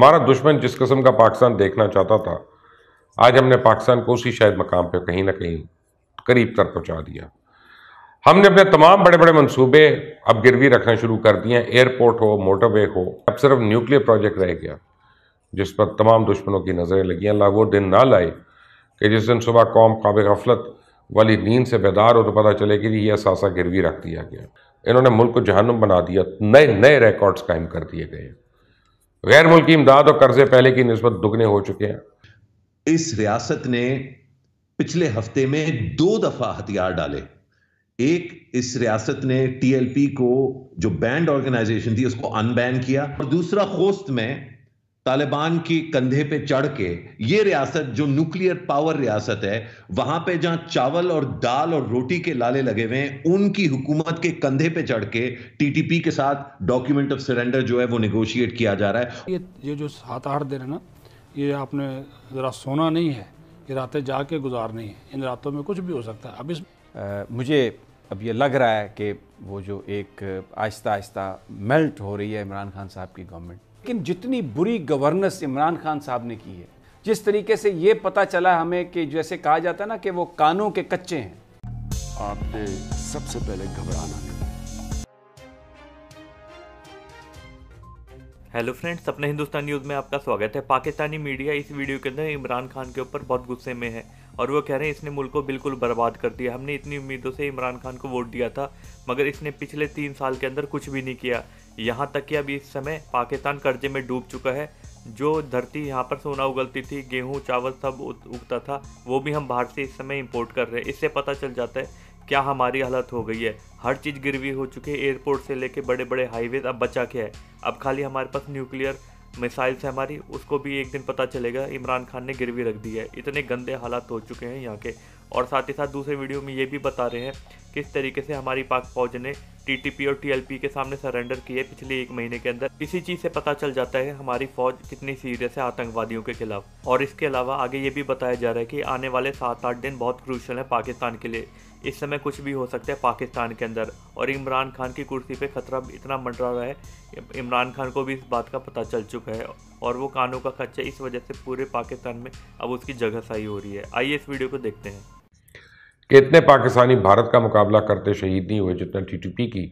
हमारा दुश्मन जिस किस्म का पाकिस्तान देखना चाहता था आज हमने पाकिस्तान को उसी शायद मकाम पर कहीं ना कहीं करीब तर पहुँचा दिया हमने अपने तमाम बड़े बड़े मनसूबे अब गिरवी रखना शुरू कर दिए हैं एयरपोर्ट हो मोटरवे हो अब सिर्फ न्यूक्लियर प्रोजेक्ट रह गया जिस पर तमाम दुश्मनों की नज़रें लगी अल्लाह वो दिन ना लाए कि जिस दिन सुबह कौम काब गफलत वाली नींद से बेदार हो तो पता चले कि यह असासा गिरवी रख दिया गया इन्होंने मुल्क को जहनुम बना दिया नए नए रिकॉर्ड्स कायम कर दिए गए गैर मुल्की इमदाद और कर्जे पहले की नस्बत दुगने हो चुके हैं इस रियासत ने पिछले हफ्ते में दो दफा हथियार डाले एक इस रियासत ने टीएलपी को जो बैंड ऑर्गेनाइजेशन थी उसको अनबैन किया और दूसरा खोस्त में तालिबान की कंधे पे चढ़ के ये रियासत जो न्यूक्लियर पावर रियासत है वहां पे जहां चावल और दाल और रोटी के लाले लगे हुए हैं उनकी हुकूमत के कंधे पे चढ़ के टीटीपी के साथ डॉक्यूमेंट ऑफ सरेंडर जो है वो निगोशिएट किया जा रहा है ये ये जो सात आठ दिन है ना ये आपने ज़रा सोना नहीं है ये रातें जाके नहीं है इन रातों में कुछ भी हो सकता है अब इस आ, मुझे अब ये लग रहा है कि वो जो एक आहिस्ता आहिस्ता मेल्ट हो रही है इमरान खान साहब की गवर्नमेंट लेकिन जितनी बुरी गवर्नेंस इमरान खान साहब ने की है जिस तरीके से ये पता चला हमें कि जैसे कहा जाता है ना कि वो कानों के कच्चे हैं आपने सबसे पहले घबराना हेलो फ्रेंड्स अपने हिंदुस्तान न्यूज़ में आपका स्वागत है पाकिस्तानी मीडिया इस वीडियो के अंदर इमरान खान के ऊपर बहुत गुस्से में है और वो कह रहे हैं इसने मुल्क को बिल्कुल बर्बाद कर दिया हमने इतनी उम्मीदों से इमरान खान को वोट दिया था मगर इसने पिछले तीन साल के अंदर कुछ भी नहीं किया यहाँ तक कि अब इस समय पाकिस्तान कर्जे में डूब चुका है जो धरती यहाँ पर सोना उगलती थी गेहूँ चावल सब उगता था वो भी हम बाहर से इस समय इम्पोर्ट कर रहे हैं इससे पता चल जाता है क्या हमारी हालत हो गई है हर चीज़ गिरवी हो चुकी है एयरपोर्ट से लेके बड़े बड़े हाईवे अब बचा क्या है अब खाली हमारे पास न्यूक्लियर मिसाइल्स है हमारी उसको भी एक दिन पता चलेगा इमरान खान ने गिरवी रख दी है इतने गंदे हालात हो चुके हैं यहाँ के और साथ ही साथ दूसरे वीडियो में ये भी बता रहे हैं किस तरीके से हमारी पाक फौज ने टीटीपी और टीएलपी के सामने सरेंडर किए पिछले एक महीने के अंदर इसी चीज़ से पता चल जाता है हमारी फौज कितनी सीरियस है आतंकवादियों के खिलाफ और इसके अलावा आगे ये भी बताया जा रहा है कि आने वाले सात आठ दिन बहुत क्रूशल है पाकिस्तान के लिए इस समय कुछ भी हो सकता है पाकिस्तान के अंदर और इमरान खान की कुर्सी पर खतरा इतना मंडरा रहा है इमरान खान को भी इस बात का पता चल चुका है और वो कानों का खर्चा इस वजह से पूरे पाकिस्तान में अब उसकी जगह सही हो रही है आइए इस वीडियो को देखते हैं कि इतने पाकिस्तानी भारत का मुकाबला करते शहीद नहीं हुए टी टीटीपी की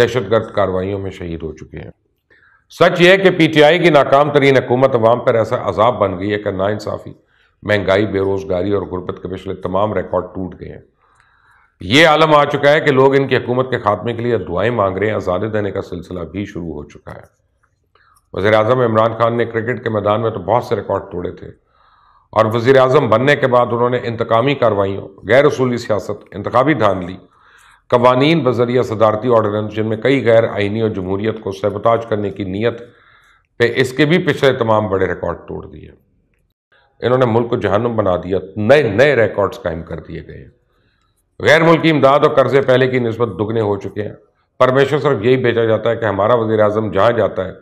दहशतगर्द कार्रवाइयों में शहीद हो चुके हैं सच यह है कि पीटीआई की नाकाम तरीन हुकूमत अवाम पर ऐसा अजाब बन गई है कि नाानसाफ़ी महंगाई बेरोज़गारी और गुर्बत के पिछले तमाम रिकॉर्ड टूट गए हैं ये आलम आ चुका है कि लोग इनकी हुकूमत के खात्मे के लिए दुआएं मांग रहे हैं आज़ादी देने का सिलसिला भी शुरू हो चुका है वजे अजम इमरान खान ने क्रिकेट के मैदान में तो बहुत से रिकॉर्ड तोड़े थे और वज़ी अजम बनने के बाद उन्होंने इंतकामी कार्रवाइयों गैर असूली सियासत इंतबी धान ली कवानीन बजरिया सदारती ऑर्डिनेंस जिनमें कई गैर आइनी और जमहूरीत को सहबताज करने की नीयत पे इसके भी पिछले तमाम बड़े रिकॉर्ड तोड़ दिए इन्होंने मुल्क को जहनुम बना दिया नए नए रिकॉर्ड्स कायम कर दिए गए गैर मुल्की इमदाद और कर्जे पहले की नस्बत दुगने हो चुके हैं परमेश्वर सिर्फ यही भेजा जाता है कि हमारा वजीर अजम जहाँ जाता है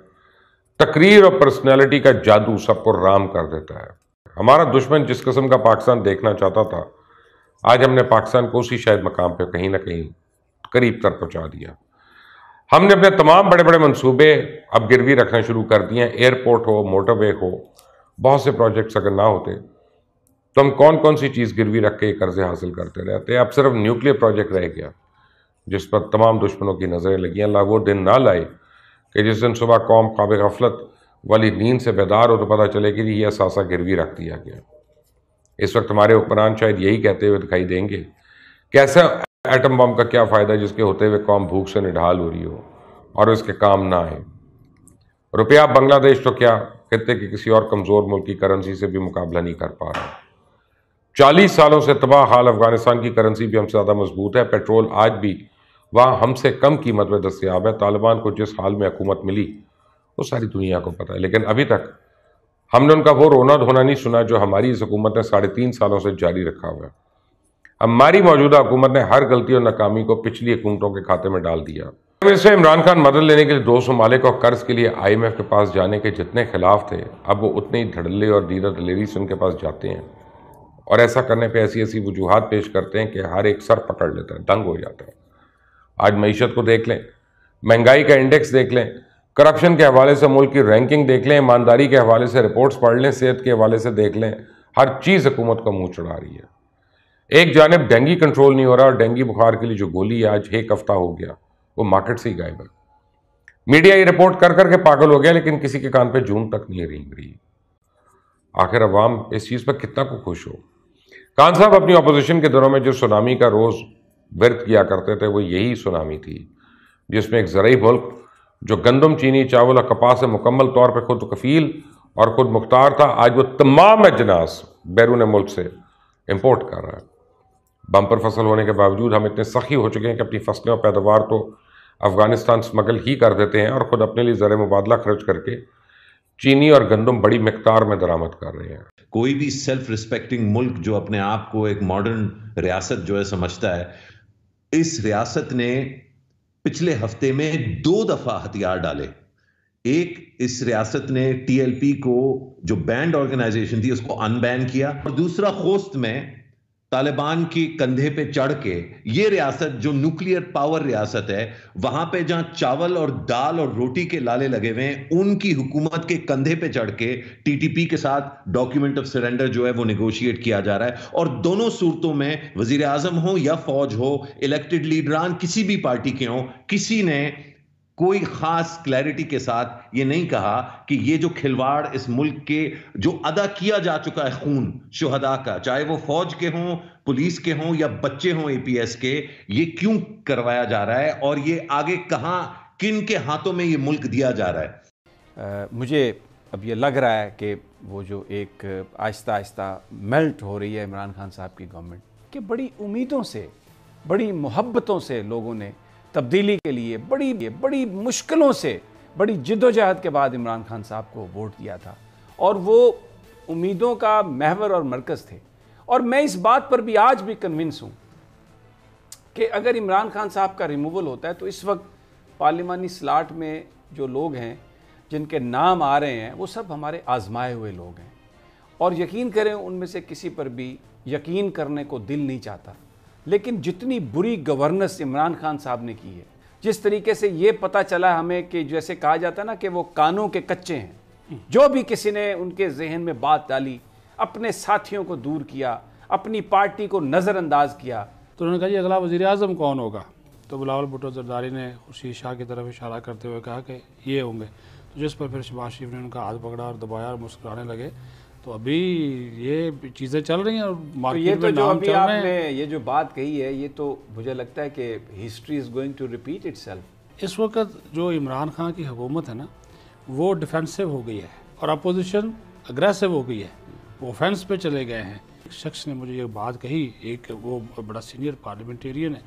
तकरीर और पर्सनैलिटी का जादू सबको राम कर देता है हमारा दुश्मन जिस किस्म का पाकिस्तान देखना चाहता था आज हमने पाकिस्तान को उसी शायद मकाम पर कहीं ना कहीं करीब तक पहुँचा दिया हमने अपने तमाम बड़े बड़े मनसूबे अब गिरवी रखना शुरू कर दिए एयरपोर्ट हो मोटरवे हो बहुत से प्रोजेक्ट्स अगर ना होते तो हम कौन कौन सी चीज़ गिरवी रख के कर्जे हासिल करते रहते अब सिर्फ न्यूक्लियर प्रोजेक्ट रह गया जिस पर तमाम दुश्मनों की नज़रें लगी अल्लाह वो दिन ना लाए कि जिस दिन सुबह कौम काब गफलत वाली नींद से बेदार हो तो पता चले कि यह असासा गिरवी रख दिया गया इस वक्त हमारे हुक्मरान शायद यही कहते हुए दिखाई देंगे कैसा एटम बम का क्या फ़ायदा जिसके होते हुए कौम भूख से निढाल हो रही हो और उसके काम ना आए रुपया बांग्लादेश तो क्या कहते के किसी और कमज़ोर मुल्क की करेंसी से भी मुकाबला नहीं कर पा रहा चालीस सालों से तबाह हाल अफगानिस्तान की करेंसी भी हमसे ज़्यादा मजबूत है पेट्रोल आज भी वहाँ हमसे कम कीमत में दस्तियाब है तालिबान को जिस हाल में हुकूमत मिली वो सारी दुनिया को पता है लेकिन अभी तक हमने उनका वो रोना धोना नहीं सुना जो हमारी इस हुकूमत ने साढ़े तीन सालों से जारी रखा हुआ है हमारी मौजूदा हुकूमत ने हर गलती और नाकामी को पिछली हुकूमतों के खाते में डाल दिया वैसे इमरान खान मदद लेने के लिए सौ मालिक और कर्ज के लिए आई एम एफ के पास जाने के जितने खिलाफ थे अब वो उतने ही धड़ल्ले और दीदा दलेरी से उनके पास जाते हैं और ऐसा करने पर ऐसी ऐसी वजूहत पेश करते हैं कि हर एक सर पकड़ लेता है दंग हो जाता है आज मीशत को देख लें महंगाई का इंडेक्स देख लें करप्शन के हवाले से मुल्क की रैंकिंग देख लें ईमानदारी के हवाले से रिपोर्ट्स पढ़ लें सेहत के हवाले से देख लें हर चीज़ हुकूमत का मुंह चढ़ा रही है एक जानब डेंगी कंट्रोल नहीं हो रहा और डेंगी बुखार के लिए जो गोली है आज एक हफ्ता हो गया वो मार्केट से ही गायब है मीडिया ये रिपोर्ट कर करके पागल हो गया लेकिन किसी के कान पर जून तक नहीं रेंग रही आखिर अवाम इस चीज़ पर कितना को खुश हो कान साहब अपनी अपोजिशन के दिनों में जो सुनामी का रोज़ व्यर्थ किया करते थे वो यही सुनामी थी जिसमें एक ज़रूरी मुल्क जो गंदम चीनी चावल और कपास से मुकम्मल तौर पर खुद कफ़ील और खुद मुख्तार था आज वो तमाम अजनास बैरून मुल्क से इम्पोर्ट कर रहा है बम्पर फसल होने के बावजूद हम इतने सखी हो चुके हैं कि अपनी फसलें और पैदावार तो अफ़गानिस्तान स्मगल ही कर देते हैं और ख़ुद अपने लिए ज़र मुबादला खर्च करके चीनी और गंदम बड़ी मकदार में दरामद कर रहे हैं कोई भी सेल्फ रिस्पेक्टिंग मुल्क जो अपने आप को एक मॉडर्न रियासत जो है समझता है इस रियासत ने पिछले हफ्ते में दो दफा हथियार डाले एक इस रियासत ने टीएलपी को जो बैंड ऑर्गेनाइजेशन थी उसको अनबैन किया और दूसरा खोस्त में तालिबान की कंधे पे चढ़ के ये रियासत जो न्यूक्लियर पावर रियासत है वहां पे जहां चावल और दाल और रोटी के लाले लगे हुए हैं उनकी हुकूमत के कंधे पे चढ़ के टीटीपी के साथ डॉक्यूमेंट ऑफ सरेंडर जो है वो निगोशिएट किया जा रहा है और दोनों सूरतों में वजीर आजम हो या फौज हो इलेक्टेड लीडरान किसी भी पार्टी के हों किसी ने कोई खास क्लैरिटी के साथ ये नहीं कहा कि ये जो खिलवाड़ इस मुल्क के जो अदा किया जा चुका है खून शुहदा का चाहे वो फौज के हों पुलिस के हों या बच्चे हों एपीएस के ये क्यों करवाया जा रहा है और ये आगे कहाँ किन के हाथों में ये मुल्क दिया जा रहा है आ, मुझे अब ये लग रहा है कि वो जो एक आहिस्ता आहिस्ता मेल्ट हो रही है इमरान खान साहब की गवर्नमेंट कि बड़ी उम्मीदों से बड़ी मोहब्बतों से लोगों ने तब्दीली के लिए बड़ी बड़ी मुश्किलों से बड़ी जिद्दोजहद के बाद इमरान खान साहब को वोट दिया था और वो उम्मीदों का महवर और मरकज़ थे और मैं इस बात पर भी आज भी कन्विंस हूँ कि अगर इमरान खान साहब का रिमूवल होता है तो इस वक्त पार्लिमानी स्लाट में जो लोग हैं जिनके नाम आ रहे हैं वो सब हमारे आजमाए हुए लोग हैं और यकीन करें उनमें से किसी पर भी यकीन करने को दिल नहीं चाहता लेकिन जितनी बुरी गवर्नेंस इमरान खान साहब ने की है जिस तरीके से ये पता चला हमें कि जैसे कहा जाता है ना कि वो कानों के कच्चे हैं जो भी किसी ने उनके जहन में बात डाली अपने साथियों को दूर किया अपनी पार्टी को नज़रअंदाज किया तो उन्होंने कहा जी अगला वजी अजम कौन होगा तो बिलावल भुटो जरदारी ने उसी शाह की तरफ इशारा करते हुए कहा कि ये होंगे तो जिस पर फिर शबाज शरीफ ने उनका हाथ पकड़ा और दबाया और मुस्कुराने लगे तो अभी ये चीज़ें चल रही हैं और मार्केट तो ये तो में जो अभी आपने ये जो बात कही है ये तो मुझे लगता है कि history is going to repeat it इस वक्त जो इमरान खान की हुकूमत है ना वो डिफेंसिव हो गई है और अपोजिशन अग्रेसिव हो गई है वो ऑफेंस पे चले गए हैं एक शख्स ने मुझे ये बात कही एक वो बड़ा सीनियर पार्लियामेंटेरियन है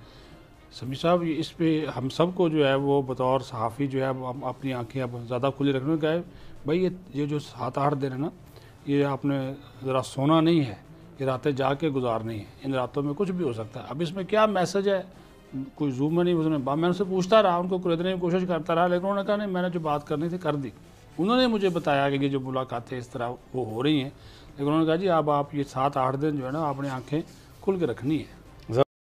समी साहब इस पर हम सबको जो है वो बतौर सहाफ़ी जो है अपनी आँखें अब ज़्यादा खुली रखने गए भाई ये ये जो सात आठ दिन है ना ये आपने ज़रा सोना नहीं है ये रातें जाके गुजारनी है इन रातों में कुछ भी हो सकता है अब इसमें क्या मैसेज है कोई जूम में नहीं उसने मैं उनसे पूछता रहा उनको खरीदने की कोशिश करता रहा लेकिन उन्होंने कहा नहीं मैंने जो बात करनी थी कर दी उन्होंने मुझे बताया कि ये जो मुलाकातें इस तरह वो हो रही हैं लेकिन उन्होंने कहा जी अब आप ये सात आठ दिन जो है ना आपने आँखें खुल के रखनी है